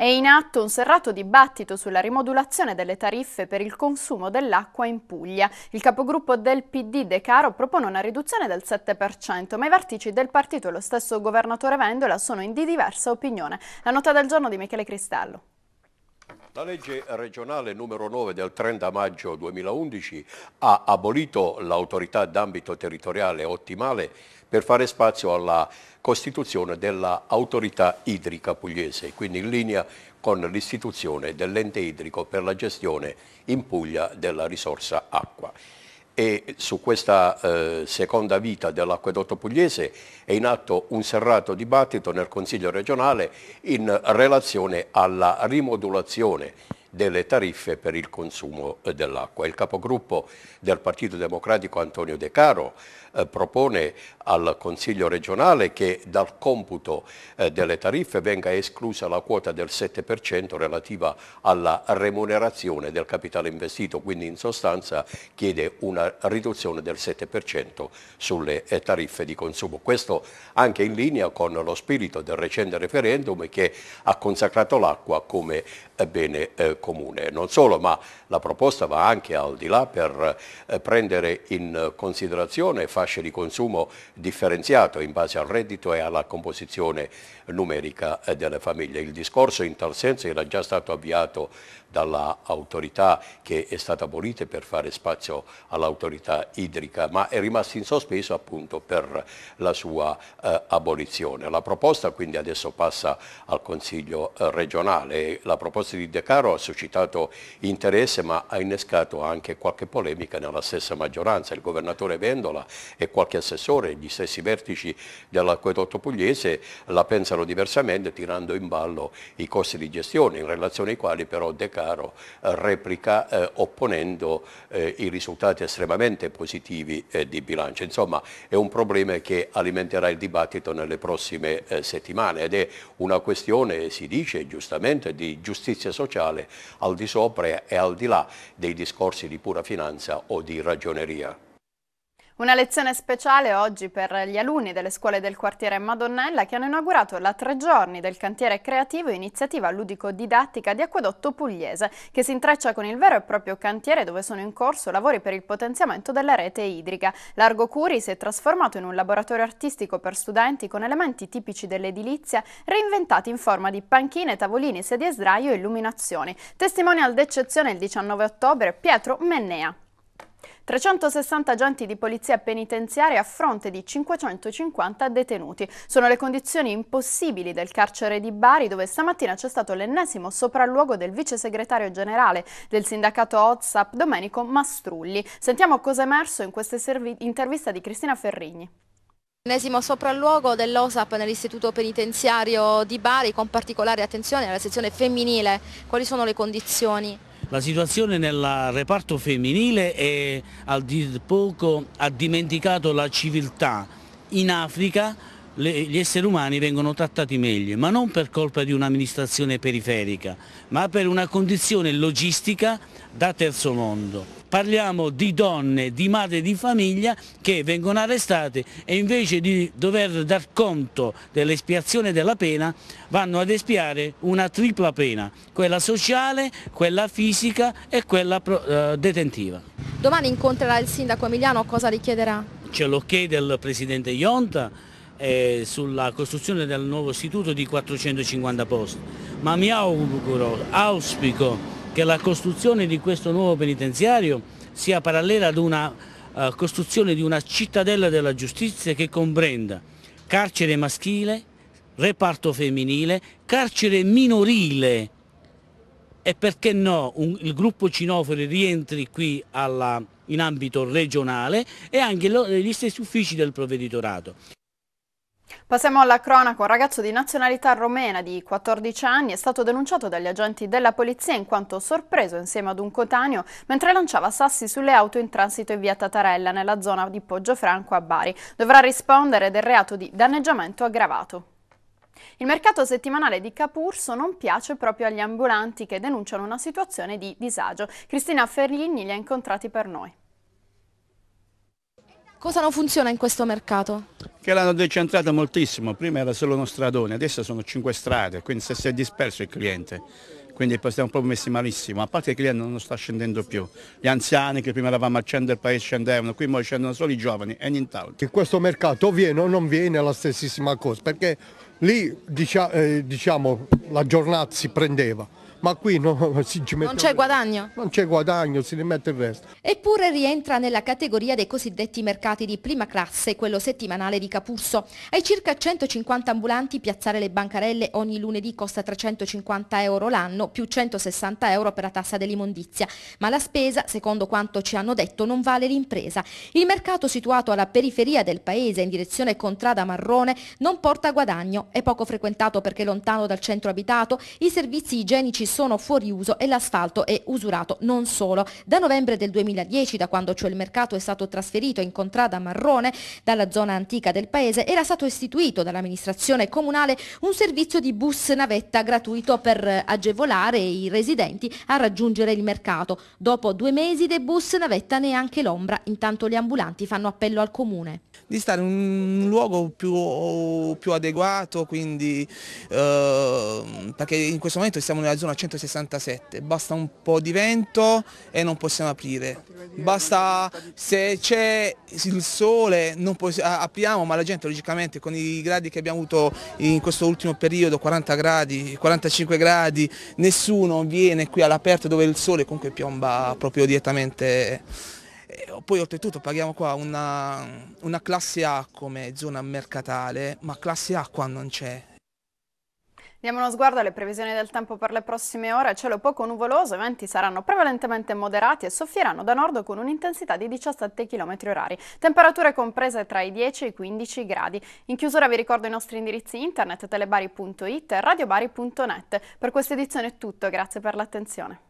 È in atto un serrato dibattito sulla rimodulazione delle tariffe per il consumo dell'acqua in Puglia. Il capogruppo del PD De Caro propone una riduzione del 7%, ma i vertici del partito e lo stesso governatore Vendola sono in di diversa opinione. La nota del giorno di Michele Cristallo. La legge regionale numero 9 del 30 maggio 2011 ha abolito l'autorità d'ambito territoriale ottimale per fare spazio alla costituzione dell'autorità idrica pugliese, quindi in linea con l'istituzione dell'ente idrico per la gestione in Puglia della risorsa acqua. E su questa eh, seconda vita dell'acquedotto pugliese è in atto un serrato dibattito nel Consiglio regionale in relazione alla rimodulazione delle tariffe per il consumo eh, dell'acqua. Il capogruppo del Partito Democratico Antonio De Caro eh, propone al Consiglio regionale che dal computo eh, delle tariffe venga esclusa la quota del 7% relativa alla remunerazione del capitale investito, quindi in sostanza chiede una riduzione del 7% sulle eh, tariffe di consumo. Questo anche in linea con lo spirito del recente referendum che ha consacrato l'acqua come bene comune. Non solo, ma la proposta va anche al di là per prendere in considerazione e far fasce di consumo differenziato in base al reddito e alla composizione numerica eh, delle famiglie. Il discorso in tal senso era già stato avviato dall'autorità che è stata abolita per fare spazio all'autorità idrica, ma è rimasto in sospeso appunto per la sua eh, abolizione. La proposta quindi adesso passa al Consiglio eh, regionale. La proposta di De Caro ha suscitato interesse ma ha innescato anche qualche polemica nella stessa maggioranza. Il governatore Vendola e qualche assessore, gli stessi vertici dell'acquedotto pugliese la pensano diversamente tirando in ballo i costi di gestione in relazione ai quali però De Caro eh, replica eh, opponendo eh, i risultati estremamente positivi eh, di bilancio. Insomma è un problema che alimenterà il dibattito nelle prossime eh, settimane ed è una questione, si dice giustamente, di giustizia sociale al di sopra e al di là dei discorsi di pura finanza o di ragioneria. Una lezione speciale oggi per gli alunni delle scuole del quartiere Madonnella che hanno inaugurato la tre giorni del cantiere creativo iniziativa ludico-didattica di Acquedotto Pugliese che si intreccia con il vero e proprio cantiere dove sono in corso lavori per il potenziamento della rete idrica. Largo Curi si è trasformato in un laboratorio artistico per studenti con elementi tipici dell'edilizia reinventati in forma di panchine, tavolini, sedie sdraio e illuminazioni. Testimonial d'eccezione il 19 ottobre Pietro Mennea. 360 agenti di polizia penitenziaria a fronte di 550 detenuti. Sono le condizioni impossibili del carcere di Bari dove stamattina c'è stato l'ennesimo sopralluogo del vice segretario generale del sindacato Ozzap Domenico Mastrulli. Sentiamo cosa è emerso in questa intervista di Cristina Ferrigni. L'ennesimo sopralluogo dell'OSAP nell'istituto penitenziario di Bari con particolare attenzione alla sezione femminile. Quali sono le condizioni? La situazione nel reparto femminile è al dir poco ha dimenticato la civiltà in Africa le, gli esseri umani vengono trattati meglio, ma non per colpa di un'amministrazione periferica, ma per una condizione logistica da terzo mondo parliamo di donne, di madri di famiglia che vengono arrestate e invece di dover dar conto dell'espiazione della pena vanno ad espiare una tripla pena, quella sociale, quella fisica e quella eh, detentiva. Domani incontrerà il sindaco Emiliano, cosa richiederà? C'è l'ok del presidente Ionta, eh, sulla costruzione del nuovo istituto di 450 posti, ma mi auguro, auspico che la costruzione di questo nuovo penitenziario sia parallela ad una eh, costruzione di una cittadella della giustizia che comprenda carcere maschile, reparto femminile, carcere minorile e perché no un, il gruppo Cinofori rientri qui alla, in ambito regionale e anche lo, gli stessi uffici del provveditorato. Passiamo alla cronaca. Un ragazzo di nazionalità romena di 14 anni è stato denunciato dagli agenti della polizia in quanto sorpreso insieme ad un cotaneo mentre lanciava sassi sulle auto in transito in via Tatarella nella zona di Poggio Franco a Bari. Dovrà rispondere del reato di danneggiamento aggravato. Il mercato settimanale di Capurso non piace proprio agli ambulanti che denunciano una situazione di disagio. Cristina Ferlini li ha incontrati per noi. Cosa non funziona in questo mercato? Che l'hanno decentrato moltissimo, prima era solo uno stradone, adesso sono cinque strade, quindi se si è disperso il cliente, quindi siamo proprio messi malissimo, a parte che il cliente non sta scendendo più, gli anziani che prima eravamo al centro del paese scendevano, qui ora scendono solo i giovani e nient'altro. Che questo mercato viene o non viene è la stessissima cosa, perché lì eh, diciamo, la giornata si prendeva, ma qui no, si ci mette non c'è guadagno? Non c'è guadagno, si rimette il resto. Eppure rientra nella categoria dei cosiddetti mercati di prima classe, quello settimanale di Capurso. Ai circa 150 ambulanti piazzare le bancarelle ogni lunedì costa 350 euro l'anno, più 160 euro per la tassa dell'immondizia, ma la spesa, secondo quanto ci hanno detto, non vale l'impresa. Il mercato situato alla periferia del paese, in direzione Contrada Marrone, non porta guadagno, è poco frequentato perché lontano dal centro abitato, i servizi igienici sono fuori uso e l'asfalto è usurato non solo. Da novembre del 2010, da quando cioè il mercato è stato trasferito in contrada marrone dalla zona antica del paese, era stato istituito dall'amministrazione comunale un servizio di bus navetta gratuito per agevolare i residenti a raggiungere il mercato. Dopo due mesi dei bus navetta neanche l'ombra, intanto gli ambulanti fanno appello al comune. Di stare in un luogo più, più adeguato, quindi, eh, perché in questo momento siamo nella zona 167, basta un po' di vento e non possiamo aprire, basta se c'è il sole non apriamo ma la gente logicamente con i gradi che abbiamo avuto in questo ultimo periodo, 40 gradi, 45 gradi, nessuno viene qui all'aperto dove il sole comunque piomba proprio direttamente poi oltretutto paghiamo qua una, una, classe A come zona mercatale, ma classe A qua non c'è, Diamo uno sguardo alle previsioni del tempo per le prossime ore. Cielo poco nuvoloso, i venti saranno prevalentemente moderati e soffieranno da nord con un'intensità di 17 km h Temperature comprese tra i 10 e i 15 gradi. In chiusura vi ricordo i nostri indirizzi internet telebari.it e radiobari.net. Per questa edizione è tutto, grazie per l'attenzione.